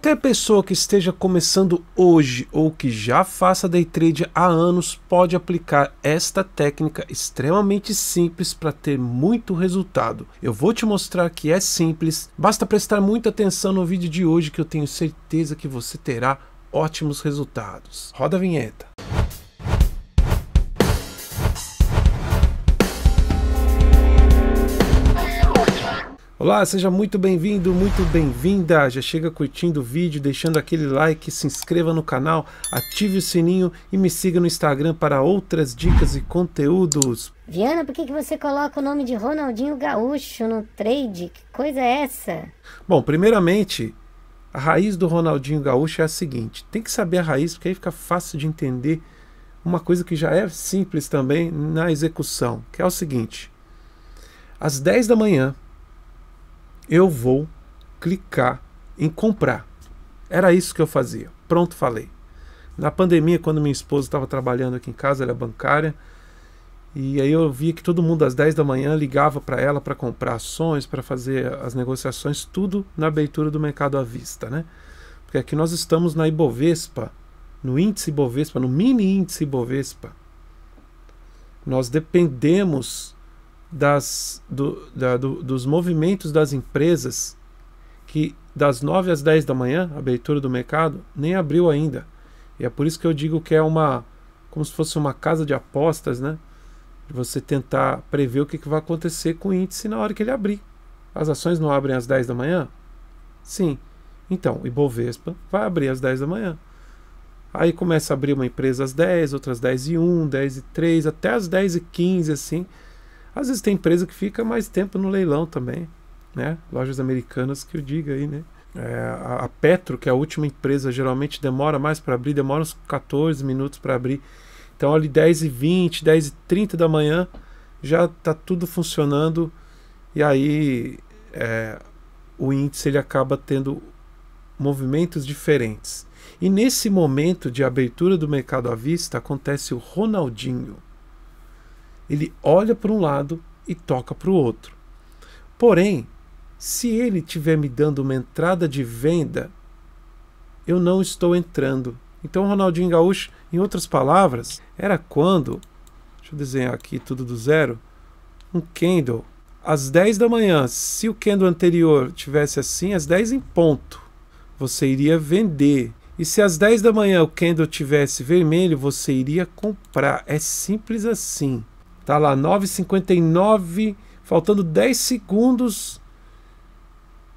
Qualquer pessoa que esteja começando hoje ou que já faça day trade há anos pode aplicar esta técnica extremamente simples para ter muito resultado. Eu vou te mostrar que é simples, basta prestar muita atenção no vídeo de hoje que eu tenho certeza que você terá ótimos resultados. Roda a vinheta. Olá, seja muito bem-vindo, muito bem-vinda. Já chega curtindo o vídeo, deixando aquele like, se inscreva no canal, ative o sininho e me siga no Instagram para outras dicas e conteúdos. Viana, por que, que você coloca o nome de Ronaldinho Gaúcho no trade? Que coisa é essa? Bom, primeiramente, a raiz do Ronaldinho Gaúcho é a seguinte: tem que saber a raiz, porque aí fica fácil de entender uma coisa que já é simples também na execução, que é o seguinte: às 10 da manhã eu vou clicar em comprar. Era isso que eu fazia. Pronto, falei. Na pandemia, quando minha esposa estava trabalhando aqui em casa, ela é bancária, e aí eu via que todo mundo às 10 da manhã ligava para ela para comprar ações, para fazer as negociações, tudo na abertura do mercado à vista, né? Porque aqui nós estamos na Ibovespa, no índice Ibovespa, no mini índice Ibovespa. Nós dependemos das, do, da, do, dos movimentos das empresas que das 9 às 10 da manhã, abertura do mercado, nem abriu ainda. E é por isso que eu digo que é uma como se fosse uma casa de apostas, né? você tentar prever o que, que vai acontecer com o índice na hora que ele abrir. As ações não abrem às 10 da manhã? Sim. Então, Ibovespa vai abrir às 10 da manhã. Aí começa a abrir uma empresa às 10, outras 10 e 1, 10 e 3, até às 10 e 15, assim às vezes tem empresa que fica mais tempo no leilão também, né? Lojas americanas que eu diga aí, né? É, a, Petro, que é a última empresa, geralmente demora mais para abrir, demora uns 14 minutos para abrir. Então ali 10 e 20, 10 e 30 da manhã já está tudo funcionando e aí é, o índice ele acaba tendo movimentos diferentes. E nesse momento de abertura do mercado à vista acontece o Ronaldinho. Ele olha para um lado e toca para o outro. Porém, se ele estiver me dando uma entrada de venda, eu não estou entrando. Então, Ronaldinho Gaúcho, em outras palavras, era quando, deixa eu desenhar aqui tudo do zero, um candle às 10 da manhã, se o candle anterior tivesse assim, às 10 em ponto, você iria vender. E se às 10 da manhã o candle tivesse vermelho, você iria comprar. É simples assim. Tá lá 9:59, faltando 10 segundos.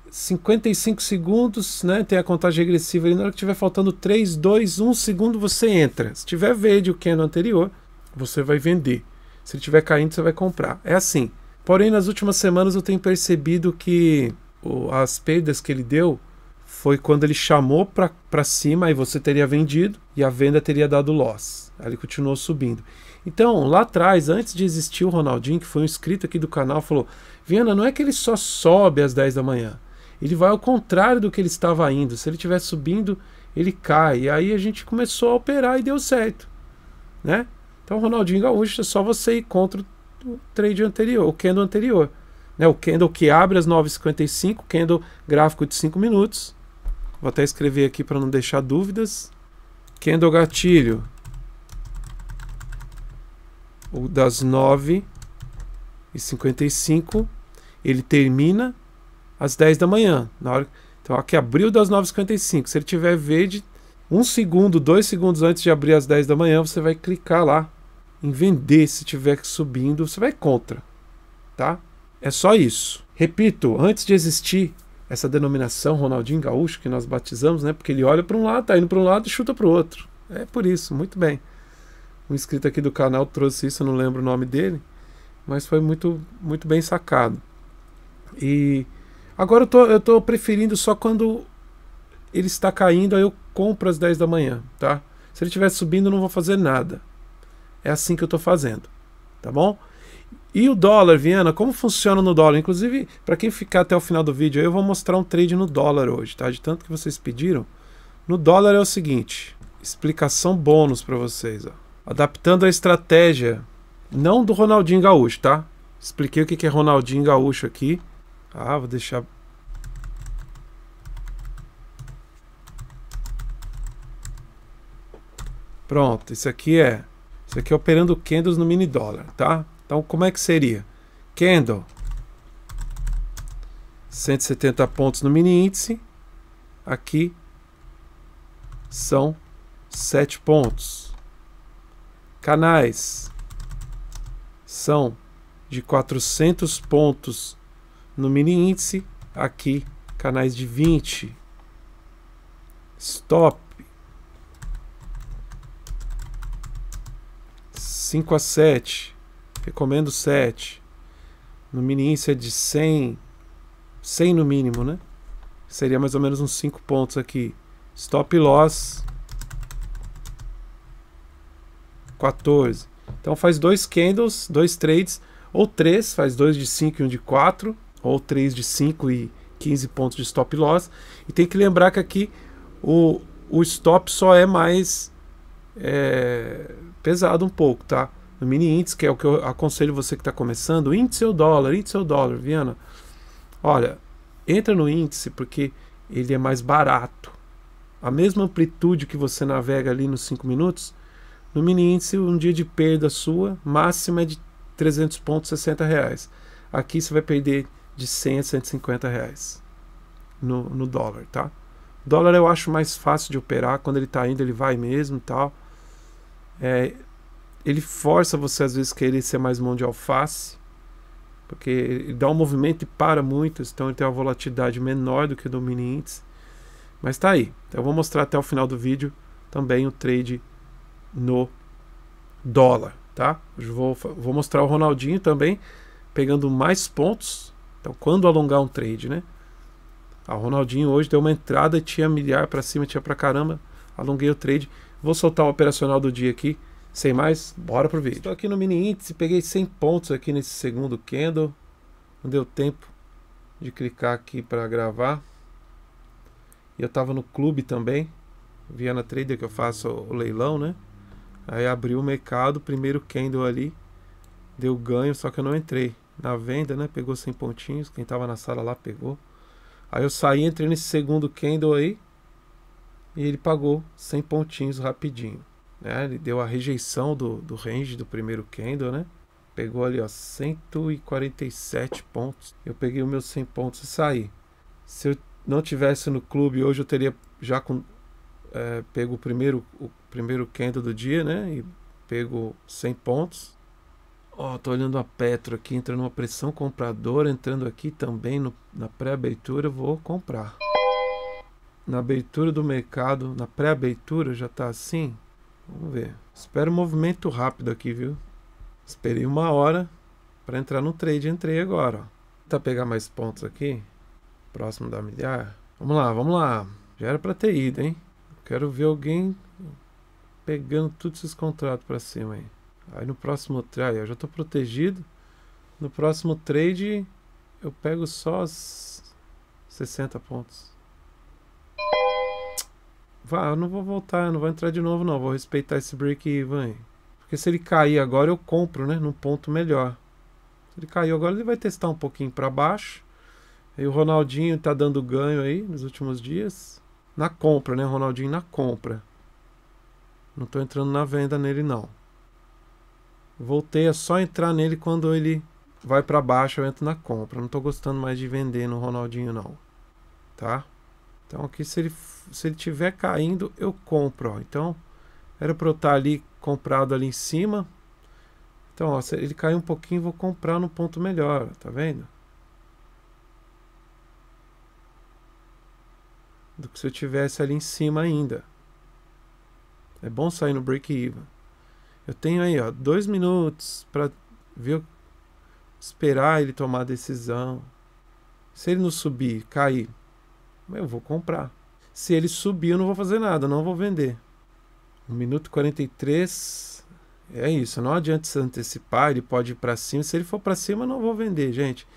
55 segundos, né? Tem a contagem regressiva ali. Na hora que tiver faltando 3, 2, 1 segundo, você entra. Se tiver verde o no anterior, você vai vender. Se ele tiver caindo, você vai comprar. É assim. Porém, nas últimas semanas eu tenho percebido que o, as perdas que ele deu foi quando ele chamou para cima e você teria vendido e a venda teria dado loss. Aí ele continuou subindo. Então, lá atrás, antes de existir o Ronaldinho, que foi um inscrito aqui do canal, falou: Viana, não é que ele só sobe às 10 da manhã. Ele vai ao contrário do que ele estava indo. Se ele estiver subindo, ele cai. E aí a gente começou a operar e deu certo. Né? Então, Ronaldinho Gaúcho é só você ir contra o trade anterior, o candle anterior. Né? O candle que abre às 9h55, candle gráfico de 5 minutos. Vou até escrever aqui para não deixar dúvidas. Candle gatilho, ou das 9 e 55 ele termina às 10 da manhã. Na hora, então aqui abriu das 9h55. Se ele tiver verde, um segundo, dois segundos antes de abrir às 10 da manhã, você vai clicar lá em vender. Se tiver subindo, você vai contra. Tá? É só isso. Repito, antes de existir essa denominação Ronaldinho Gaúcho que nós batizamos, né? Porque ele olha para um lado, tá indo para um lado e chuta para o outro. É por isso, muito bem um inscrito aqui do canal trouxe isso, eu não lembro o nome dele, mas foi muito, muito bem sacado. E agora eu tô, eu tô preferindo só quando ele está caindo, aí eu compro às 10 da manhã, tá? Se ele estiver subindo, eu não vou fazer nada. É assim que eu estou fazendo, tá bom? E o dólar, Viana, como funciona no dólar? Inclusive, para quem ficar até o final do vídeo, eu vou mostrar um trade no dólar hoje, tá? De tanto que vocês pediram. No dólar é o seguinte, explicação bônus para vocês, ó adaptando a estratégia, não do Ronaldinho Gaúcho, tá? Expliquei o que é Ronaldinho Gaúcho aqui. Ah, vou deixar Pronto, isso aqui é. Isso aqui é operando candles no mini dólar, tá? Então como é que seria? Candle 170 pontos no mini índice. Aqui são 7 pontos canais são de 400 pontos no mini índice, aqui canais de 20. Stop 5 a 7. Recomendo 7. No mini índice é de 100, 100 no mínimo, né? Seria mais ou menos uns 5 pontos aqui. Stop loss 14. Então faz dois candles, dois trades, ou três, faz dois de 5 e um de 4, ou três de 5 e 15 pontos de stop loss. E tem que lembrar que aqui o, o stop só é mais é, pesado um pouco, tá? No mini índice, que é o que eu aconselho você que está começando, índice ou dólar, índice ou dólar, Viana. Olha, entra no índice porque ele é mais barato. A mesma amplitude que você navega ali nos 5 minutos, no mini índice, um dia de perda sua máxima é de 300 pontos, 60 reais. Aqui você vai perder de 100 a 150 reais no, no dólar, tá? O dólar eu acho mais fácil de operar, quando ele tá indo ele vai mesmo e tal. É, ele força você às vezes querer ser mais mão de alface, porque ele dá um movimento e para muito, então ele tem uma volatilidade menor do que o do mini índice. Mas tá aí, eu vou mostrar até o final do vídeo também o trade no dólar, tá? Hoje vou, vou mostrar o Ronaldinho também pegando mais pontos. Então, quando alongar um trade, né? A ah, Ronaldinho hoje deu uma entrada, tinha milhar para cima, tinha para caramba. Alonguei o trade. Vou soltar o operacional do dia aqui. Sem mais, bora pro vídeo. Estou aqui no mini índice, peguei 100 pontos aqui nesse segundo candle. Não deu tempo de clicar aqui para gravar. E eu tava no clube também. Viana Trader que eu faço o leilão, né? Aí abriu o mercado, primeiro candle ali, deu ganho, só que eu não entrei. Na venda, né? Pegou 100 pontinhos, quem tava na sala lá pegou. Aí eu saí, entrei nesse segundo candle aí, e ele pagou 100 pontinhos rapidinho. Né? Ele deu a rejeição do, do range do primeiro candle, né? Pegou ali, ó, 147 pontos. Eu peguei os meus 100 pontos e saí. Se eu não tivesse no clube hoje, eu teria já com é, pego o primeiro, o primeiro candle do dia, né? E pego 100 pontos. Ó, oh, tô olhando a Petro aqui, entrando uma pressão compradora, entrando aqui também no, na pré-abertura, vou comprar. Na abertura do mercado, na pré-abertura já tá assim. Vamos ver. Espero um movimento rápido aqui, viu? Esperei uma hora para entrar no trade, entrei agora, ó. Tentar pegar mais pontos aqui, próximo da milhar. Vamos lá, vamos lá. Já era para ter ido, hein? Quero ver alguém pegando todos esses contratos para cima aí. Aí no próximo trade, eu já estou protegido. No próximo trade, eu pego só os 60 pontos. Vá, eu não vou voltar, eu não vou entrar de novo não. Vou respeitar esse break even aí. Porque se ele cair agora, eu compro, né? Num ponto melhor. Se ele caiu agora, ele vai testar um pouquinho para baixo. E o Ronaldinho tá dando ganho aí nos últimos dias na compra, né? Ronaldinho na compra. Não estou entrando na venda nele, não. Voltei a só entrar nele quando ele vai para baixo, eu entro na compra. Não estou gostando mais de vender no Ronaldinho, não. Tá? Então aqui, se ele, se ele tiver caindo, eu compro. Ó. Então, era para eu estar tá ali comprado ali em cima. Então, ó, se ele cair um pouquinho, vou comprar no ponto melhor, tá vendo? do que se eu tivesse ali em cima ainda. É bom sair no break-even. Eu tenho aí, ó, dois minutos para ver, esperar ele tomar a decisão. Se ele não subir, cair, eu vou comprar. Se ele subir, eu não vou fazer nada, não vou vender. 1 minuto 43 é isso, não adianta se antecipar, ele pode ir para cima. Se ele for para cima, eu não vou vender, gente.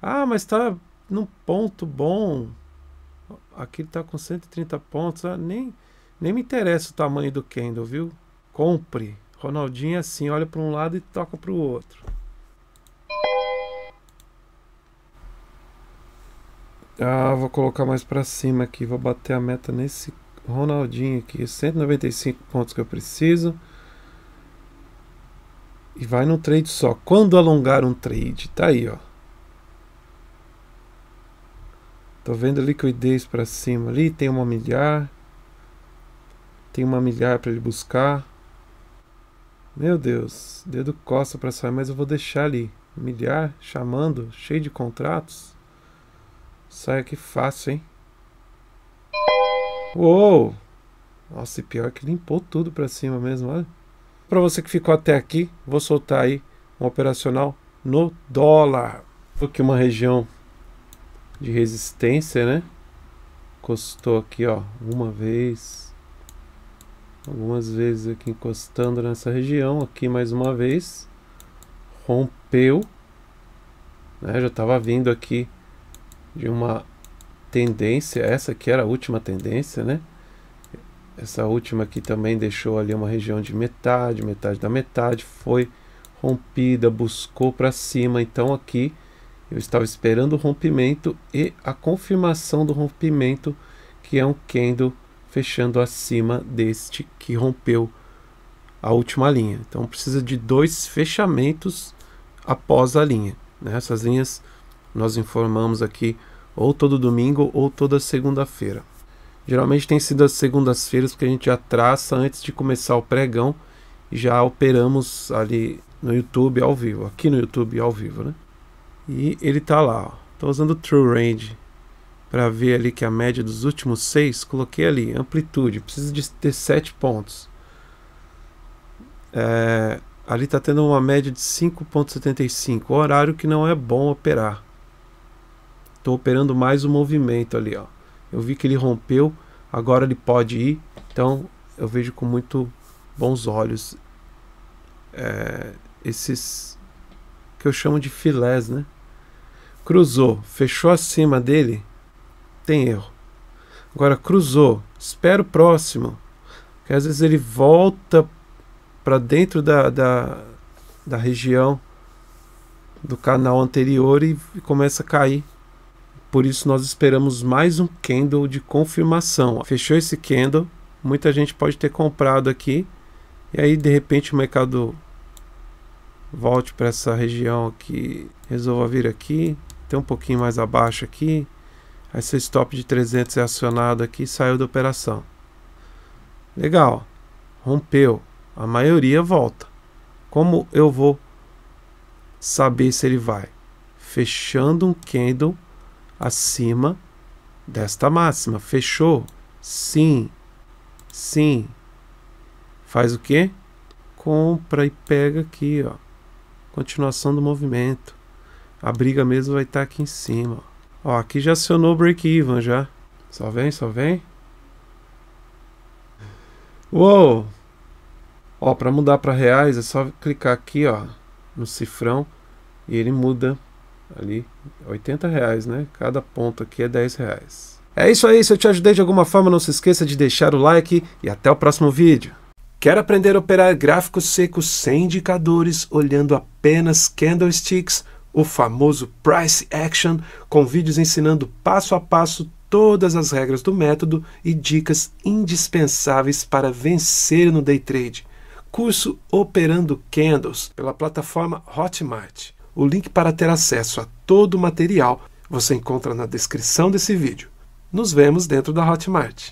Ah, mas tá num ponto bom aqui está com 130 pontos. Ah, nem, nem me interessa o tamanho do candle, viu? Compre. Ronaldinho é assim, olha para um lado e toca para o outro. Ah, vou colocar mais para cima aqui. Vou bater a meta nesse Ronaldinho aqui. 195 pontos que eu preciso. E vai num trade só. Quando alongar um trade? Tá aí, ó. Tô vendo liquidez para cima ali, tem uma milhar. Tem uma milhar para ele buscar. Meu Deus, dedo costa para sair, mas eu vou deixar ali. Milhar chamando, cheio de contratos. Sai aqui fácil, hein? Uou! Nossa, e pior que limpou tudo para cima mesmo, olha. Para você que ficou até aqui, vou soltar aí um operacional no dólar. Aqui uma região de resistência, né? Encostou aqui, ó, uma vez, algumas vezes aqui encostando nessa região, aqui mais uma vez, rompeu, né? Já estava vindo aqui de uma tendência, essa aqui era a última tendência, né? Essa última aqui também deixou ali uma região de metade, metade da metade, foi rompida, buscou para cima, então aqui eu estava esperando o rompimento e a confirmação do rompimento, que é um candle fechando acima deste que rompeu a última linha. Então precisa de dois fechamentos após a linha. Né? Essas linhas nós informamos aqui ou todo domingo ou toda segunda-feira. Geralmente tem sido as segundas-feiras que a gente já traça antes de começar o pregão e já operamos ali no YouTube ao vivo, aqui no YouTube ao vivo, né? E ele tá lá, estou usando o True Range para ver ali que é a média dos últimos seis, coloquei ali, amplitude, precisa de ter sete pontos. É, ali está tendo uma média de 5.75, horário que não é bom operar. Estou operando mais o movimento ali, ó. Eu vi que ele rompeu, agora ele pode ir, então eu vejo com muito bons olhos é, esses que eu chamo de filés, né? Cruzou, fechou acima dele, tem erro. Agora cruzou, espera o próximo, que às vezes ele volta para dentro da, da, da região do canal anterior e, e começa a cair. Por isso nós esperamos mais um candle de confirmação. Fechou esse candle, muita gente pode ter comprado aqui e aí de repente o mercado volte para essa região aqui, resolva vir aqui, tem um pouquinho mais abaixo aqui, aí seu stop de 300 é acionado aqui e saiu da operação. Legal, rompeu, a maioria volta. Como eu vou saber se ele vai? Fechando um candle acima desta máxima. Fechou? Sim. Sim. Faz o quê? Compra e pega aqui, ó continuação do movimento. A briga mesmo vai estar tá aqui em cima. Ó, aqui já acionou o break-even já. Só vem, só vem. Uou! Ó, para mudar para reais é só clicar aqui, ó, no cifrão e ele muda ali 80 reais, né? Cada ponto aqui é 10 reais. É isso aí, se eu te ajudei de alguma forma, não se esqueça de deixar o like e até o próximo vídeo. Quer aprender a operar gráficos secos sem indicadores, olhando apenas candlesticks, o famoso price action, com vídeos ensinando passo a passo todas as regras do método e dicas indispensáveis para vencer no day trade? Curso Operando Candles pela plataforma Hotmart. O link para ter acesso a todo o material você encontra na descrição desse vídeo. Nos vemos dentro da Hotmart.